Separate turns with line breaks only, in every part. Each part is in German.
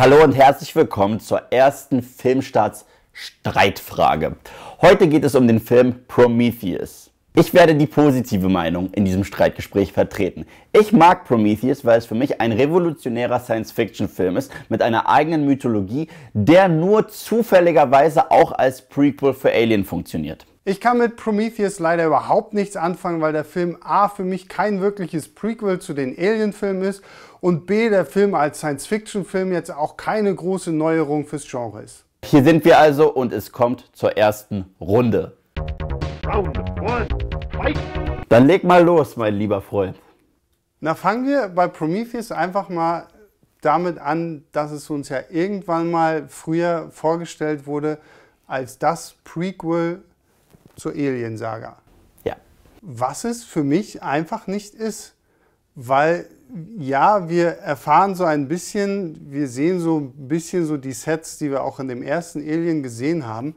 Hallo und herzlich willkommen zur ersten Filmstarts Streitfrage. Heute geht es um den Film Prometheus. Ich werde die positive Meinung in diesem Streitgespräch vertreten. Ich mag Prometheus, weil es für mich ein revolutionärer Science-Fiction-Film ist mit einer eigenen Mythologie, der nur zufälligerweise auch als Prequel für Alien funktioniert.
Ich kann mit Prometheus leider überhaupt nichts anfangen, weil der Film A für mich kein wirkliches Prequel zu den Alien-Filmen ist und B, der Film als Science-Fiction-Film jetzt auch keine große Neuerung fürs Genre ist.
Hier sind wir also und es kommt zur ersten Runde. Round one, fight. Dann leg mal los, mein lieber Freund.
Na, fangen wir bei Prometheus einfach mal damit an, dass es uns ja irgendwann mal früher vorgestellt wurde als das Prequel zur Alien-Saga. Ja. Was es für mich einfach nicht ist, weil ja, wir erfahren so ein bisschen, wir sehen so ein bisschen so die Sets, die wir auch in dem ersten Alien gesehen haben.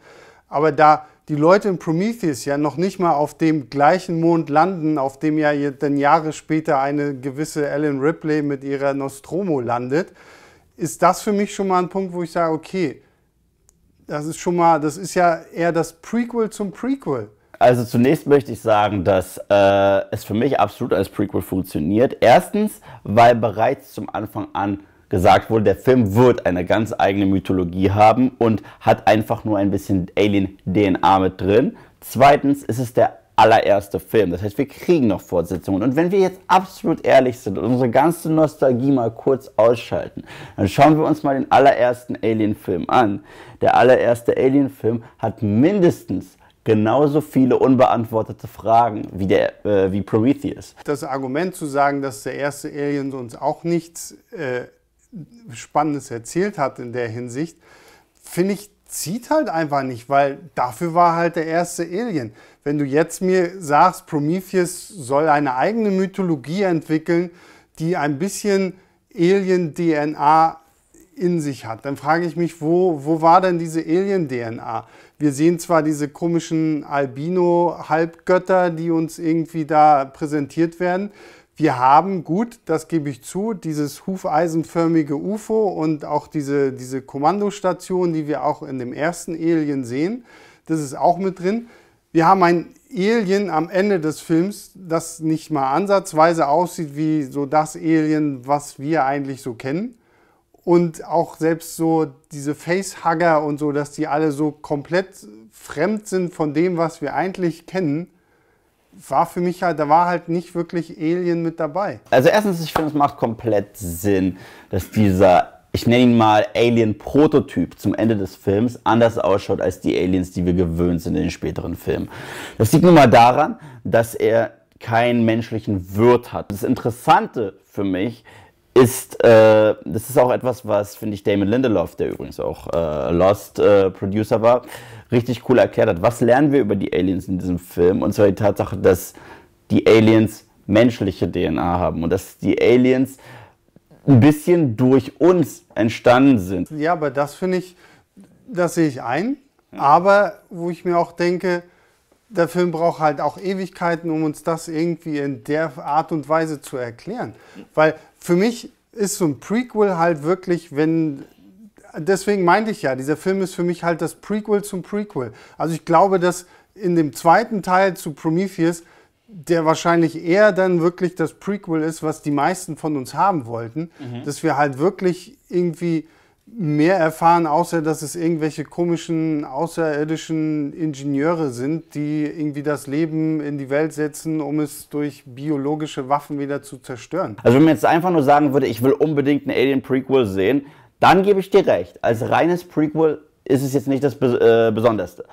Aber da die Leute in Prometheus ja noch nicht mal auf dem gleichen Mond landen, auf dem ja dann Jahre später eine gewisse Ellen Ripley mit ihrer Nostromo landet, ist das für mich schon mal ein Punkt, wo ich sage, okay, das ist schon mal, das ist ja eher das Prequel zum Prequel.
Also zunächst möchte ich sagen, dass äh, es für mich absolut als Prequel funktioniert. Erstens, weil bereits zum Anfang an gesagt wurde, der Film wird eine ganz eigene Mythologie haben und hat einfach nur ein bisschen Alien-DNA mit drin. Zweitens ist es der allererste Film. Das heißt, wir kriegen noch Fortsetzungen. Und wenn wir jetzt absolut ehrlich sind und unsere ganze Nostalgie mal kurz ausschalten, dann schauen wir uns mal den allerersten Alien-Film an. Der allererste Alien-Film hat mindestens genauso viele unbeantwortete Fragen wie, der, äh, wie Prometheus.
Das Argument zu sagen, dass der erste Alien uns auch nichts äh, Spannendes erzählt hat in der Hinsicht, finde ich, zieht halt einfach nicht, weil dafür war halt der erste Alien. Wenn du jetzt mir sagst, Prometheus soll eine eigene Mythologie entwickeln, die ein bisschen Alien-DNA in sich hat. Dann frage ich mich, wo, wo war denn diese Alien-DNA? Wir sehen zwar diese komischen Albino-Halbgötter, die uns irgendwie da präsentiert werden. Wir haben, gut, das gebe ich zu, dieses hufeisenförmige UFO und auch diese, diese Kommandostation, die wir auch in dem ersten Alien sehen. Das ist auch mit drin. Wir haben ein Alien am Ende des Films, das nicht mal ansatzweise aussieht wie so das Alien, was wir eigentlich so kennen. Und auch selbst so diese Facehugger und so, dass die alle so komplett fremd sind von dem, was wir eigentlich kennen, war für mich halt, da war halt nicht wirklich Alien mit dabei.
Also erstens, ich finde, es macht komplett Sinn, dass dieser, ich nenne ihn mal Alien-Prototyp zum Ende des Films anders ausschaut als die Aliens, die wir gewöhnt sind in den späteren Filmen. Das liegt nun mal daran, dass er keinen menschlichen Wirt hat. Das Interessante für mich ist, äh, das ist auch etwas, was, finde ich, Damon Lindelof, der übrigens auch äh, Lost-Producer äh, war, richtig cool erklärt hat. Was lernen wir über die Aliens in diesem Film? Und zwar die Tatsache, dass die Aliens menschliche DNA haben und dass die Aliens ein bisschen durch uns entstanden sind.
Ja, aber das finde ich, das sehe ich ein. Aber wo ich mir auch denke, der Film braucht halt auch Ewigkeiten, um uns das irgendwie in der Art und Weise zu erklären. Weil für mich ist so ein Prequel halt wirklich, wenn. Deswegen meinte ich ja, dieser Film ist für mich halt das Prequel zum Prequel. Also ich glaube, dass in dem zweiten Teil zu Prometheus der wahrscheinlich eher dann wirklich das Prequel ist, was die meisten von uns haben wollten, mhm. dass wir halt wirklich irgendwie mehr erfahren, außer dass es irgendwelche komischen außerirdischen Ingenieure sind, die irgendwie das Leben in die Welt setzen, um es durch biologische Waffen wieder zu zerstören.
Also wenn man jetzt einfach nur sagen würde, ich will unbedingt einen Alien-Prequel sehen, dann gebe ich dir recht. Als reines Prequel ist es jetzt nicht das äh, Besonderste.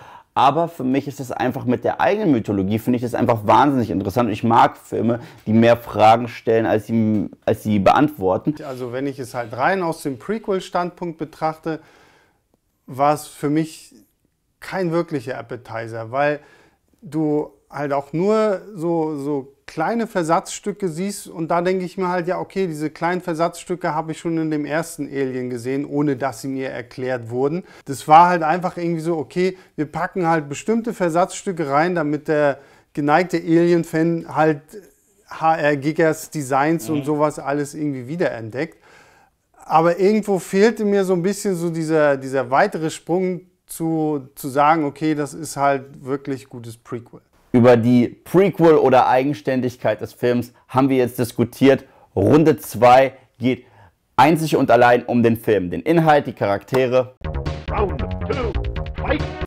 Aber für mich ist das einfach mit der eigenen Mythologie, finde ich das einfach wahnsinnig interessant. Und ich mag Filme, die mehr Fragen stellen, als sie, als sie beantworten.
Also wenn ich es halt rein aus dem Prequel-Standpunkt betrachte, war es für mich kein wirklicher Appetizer, weil du halt auch nur so, so kleine Versatzstücke siehst und da denke ich mir halt, ja okay, diese kleinen Versatzstücke habe ich schon in dem ersten Alien gesehen, ohne dass sie mir erklärt wurden. Das war halt einfach irgendwie so, okay, wir packen halt bestimmte Versatzstücke rein, damit der geneigte Alien-Fan halt HR Gigas Designs mhm. und sowas alles irgendwie wiederentdeckt. Aber irgendwo fehlte mir so ein bisschen so dieser, dieser weitere Sprung zu, zu sagen, okay, das ist halt wirklich gutes Prequel.
Über die Prequel- oder Eigenständigkeit des Films haben wir jetzt diskutiert. Runde 2 geht einzig und allein um den
Film, den Inhalt, die Charaktere.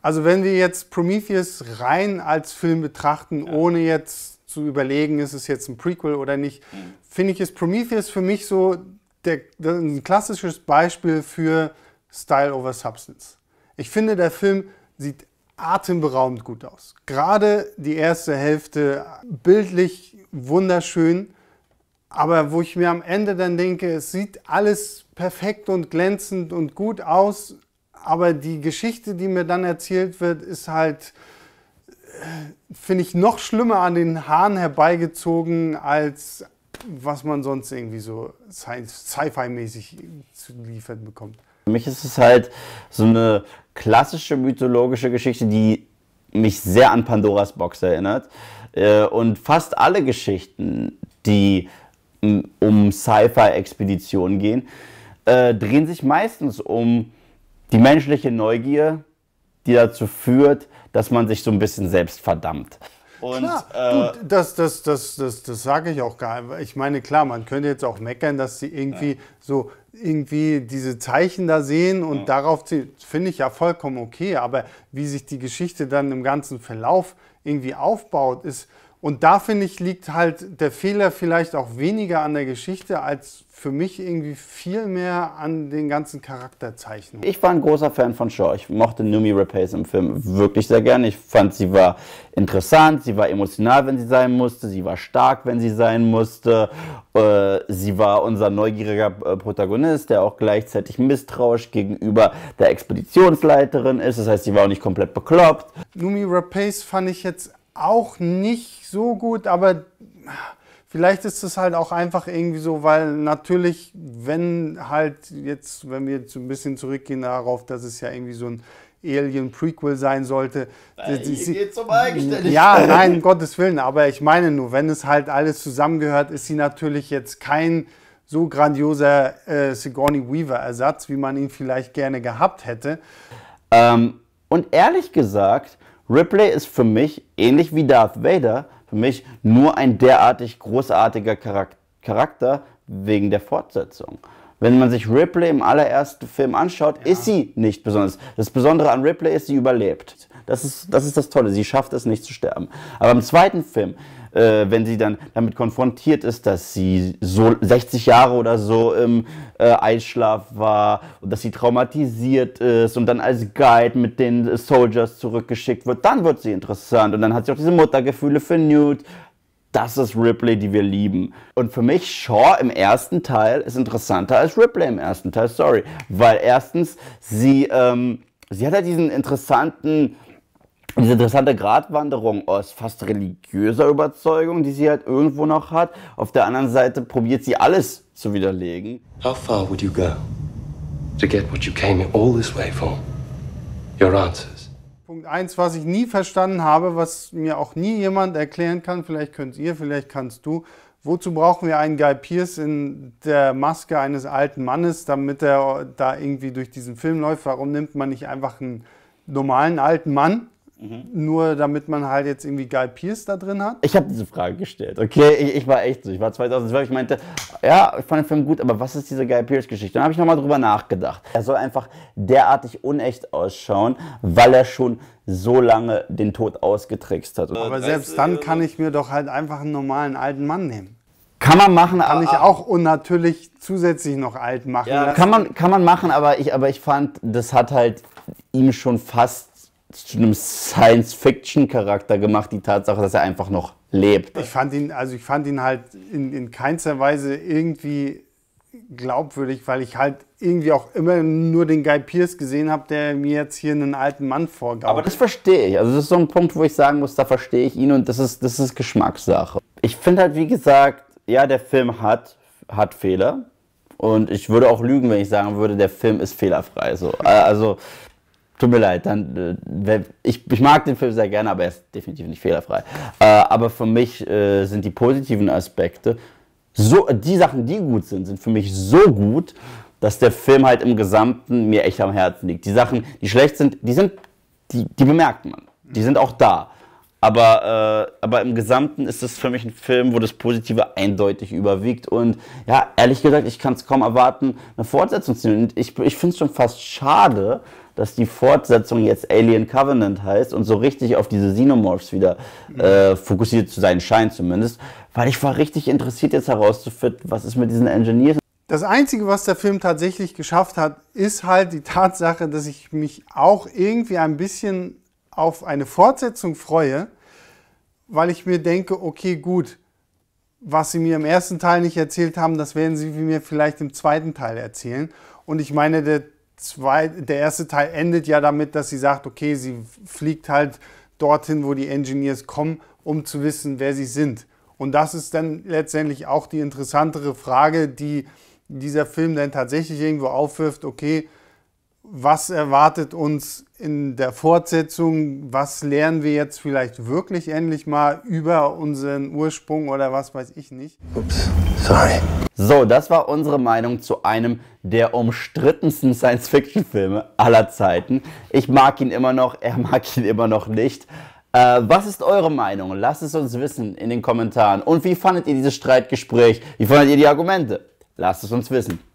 Also wenn wir jetzt Prometheus rein als Film betrachten, ohne jetzt zu überlegen, ist es jetzt ein Prequel oder nicht, finde ich, ist Prometheus für mich so der, ein klassisches Beispiel für Style over Substance. Ich finde, der Film sieht atemberaubend gut aus. Gerade die erste Hälfte bildlich wunderschön, aber wo ich mir am Ende dann denke, es sieht alles perfekt und glänzend und gut aus, aber die Geschichte, die mir dann erzählt wird, ist halt, äh, finde ich, noch schlimmer an den Haaren herbeigezogen, als was man sonst irgendwie so Sci-Fi-mäßig zu liefern bekommt.
Für mich ist es halt so eine klassische mythologische Geschichte, die mich sehr an Pandoras Box erinnert. Äh, und fast alle Geschichten, die um Sci-Fi-Expeditionen gehen, äh, drehen sich meistens um die menschliche Neugier, die dazu führt, dass man sich so ein bisschen selbst verdammt.
Und, klar. Äh, du, das, das, das, das, das sage ich auch gar nicht. Ich meine, klar, man könnte jetzt auch meckern, dass sie irgendwie ja. so irgendwie diese Zeichen da sehen und ja. darauf ziehen, finde ich ja vollkommen okay. Aber wie sich die Geschichte dann im ganzen Verlauf irgendwie aufbaut, ist, und da finde ich, liegt halt der Fehler vielleicht auch weniger an der Geschichte als für mich irgendwie viel mehr an den ganzen Charakterzeichnungen. Ich
war ein großer Fan von Shaw. Ich mochte Numi Rapace im Film wirklich sehr gerne. Ich fand, sie war interessant, sie war emotional, wenn sie sein musste, sie war stark, wenn sie sein musste. Äh, sie war unser neugieriger äh, Protagonist, der auch gleichzeitig misstrauisch gegenüber der Expeditionsleiterin ist. Das heißt, sie war auch nicht komplett bekloppt.
Numi Rapace fand ich jetzt auch nicht so gut, aber vielleicht ist es halt auch einfach irgendwie so, weil natürlich, wenn halt jetzt, wenn wir so ein bisschen zurückgehen darauf, dass es ja irgendwie so ein Alien-Prequel sein sollte. Weil geht geht's um ja, nein, um Gottes Willen, aber ich meine nur, wenn es halt alles zusammengehört, ist sie natürlich jetzt kein so grandioser äh, Sigourney Weaver-Ersatz, wie man ihn vielleicht gerne gehabt hätte. Ähm, und ehrlich gesagt,
Ripley ist für mich, ähnlich wie Darth Vader, für mich nur ein derartig großartiger Charakter wegen der Fortsetzung. Wenn man sich Ripley im allerersten Film anschaut, ja. ist sie nicht besonders. Das Besondere an Ripley ist, sie überlebt. Das ist, das ist das Tolle, sie schafft es nicht zu sterben. Aber im zweiten Film äh, wenn sie dann damit konfrontiert ist, dass sie so 60 Jahre oder so im äh, Eisschlaf war und dass sie traumatisiert ist und dann als Guide mit den Soldiers zurückgeschickt wird, dann wird sie interessant und dann hat sie auch diese Muttergefühle für Newt. Das ist Ripley, die wir lieben. Und für mich, Shaw im ersten Teil ist interessanter als Ripley im ersten Teil, sorry. Weil erstens, sie, ähm, sie hat halt diesen interessanten diese interessante Gratwanderung aus fast religiöser Überzeugung, die sie halt irgendwo noch hat. Auf der anderen Seite probiert sie alles zu widerlegen. How far would you go
to get what you came all this way for? Your answers. Punkt eins, was ich nie verstanden habe, was mir auch nie jemand erklären kann, vielleicht könnt ihr, vielleicht kannst du. Wozu brauchen wir einen Guy Pierce in der Maske eines alten Mannes, damit er da irgendwie durch diesen Film läuft? Warum nimmt man nicht einfach einen normalen alten Mann Mhm. Nur damit man halt jetzt irgendwie Guy Pierce da drin hat? Ich habe diese Frage gestellt, okay? Ich, ich, war
echt so. Ich war 2012, ich meinte, ja, ich fand den Film gut, aber was ist diese Guy Pierce-Geschichte? Dann habe ich nochmal drüber nachgedacht. Er soll einfach derartig unecht ausschauen, weil er schon so lange den Tod ausgetrickst hat. Aber äh, selbst dann kann
ähm, ich mir doch halt einfach einen normalen alten Mann nehmen. Kann man machen, kann aber. Kann ich auch unnatürlich zusätzlich noch alt machen. Ja, kann man, kann man
machen, aber ich, aber ich fand, das hat halt ihm schon fast zu einem Science-Fiction-Charakter gemacht, die Tatsache, dass er einfach noch lebt.
Ich fand ihn, also ich fand ihn halt in, in keinster Weise irgendwie glaubwürdig, weil ich halt irgendwie auch immer nur den Guy Pierce gesehen habe, der mir jetzt hier einen alten Mann vorgab. Aber das
verstehe ich. Also das ist so ein Punkt, wo ich sagen muss, da verstehe ich ihn und das ist, das ist Geschmackssache. Ich finde halt, wie gesagt, ja, der Film hat, hat Fehler. Und ich würde auch lügen, wenn ich sagen würde, der Film ist fehlerfrei. So. Äh, also Tut mir leid, dann, äh, ich, ich mag den Film sehr gerne, aber er ist definitiv nicht fehlerfrei. Äh, aber für mich äh, sind die positiven Aspekte, so, die Sachen, die gut sind, sind für mich so gut, dass der Film halt im Gesamten mir echt am Herzen liegt. Die Sachen, die schlecht sind, die sind, die, die bemerkt man. Die sind auch da. Aber, äh, aber im Gesamten ist es für mich ein Film, wo das Positive eindeutig überwiegt. Und ja, ehrlich gesagt, ich kann es kaum erwarten, eine Fortsetzung zu nehmen. Und ich, ich finde es schon fast schade, dass die Fortsetzung jetzt Alien Covenant heißt und so richtig auf diese Xenomorphs wieder äh, fokussiert zu sein scheint zumindest, weil ich war richtig
interessiert jetzt herauszufinden, was ist mit diesen Engineers. Das Einzige, was der Film tatsächlich geschafft hat, ist halt die Tatsache, dass ich mich auch irgendwie ein bisschen auf eine Fortsetzung freue, weil ich mir denke, okay, gut, was sie mir im ersten Teil nicht erzählt haben, das werden sie mir vielleicht im zweiten Teil erzählen. Und ich meine, der zwei, der erste Teil endet ja damit, dass sie sagt, okay, sie fliegt halt dorthin, wo die Engineers kommen, um zu wissen, wer sie sind. Und das ist dann letztendlich auch die interessantere Frage, die dieser Film dann tatsächlich irgendwo aufwirft, okay, was erwartet uns in der Fortsetzung, was lernen wir jetzt vielleicht wirklich endlich mal über unseren Ursprung oder was weiß ich nicht. Ups, sorry.
So, das war unsere Meinung zu einem der umstrittensten Science-Fiction-Filme aller Zeiten. Ich mag ihn immer noch, er mag ihn immer noch nicht. Äh, was ist eure Meinung? Lasst es uns wissen in den Kommentaren. Und wie fandet ihr dieses
Streitgespräch? Wie fandet ihr die Argumente? Lasst es uns wissen.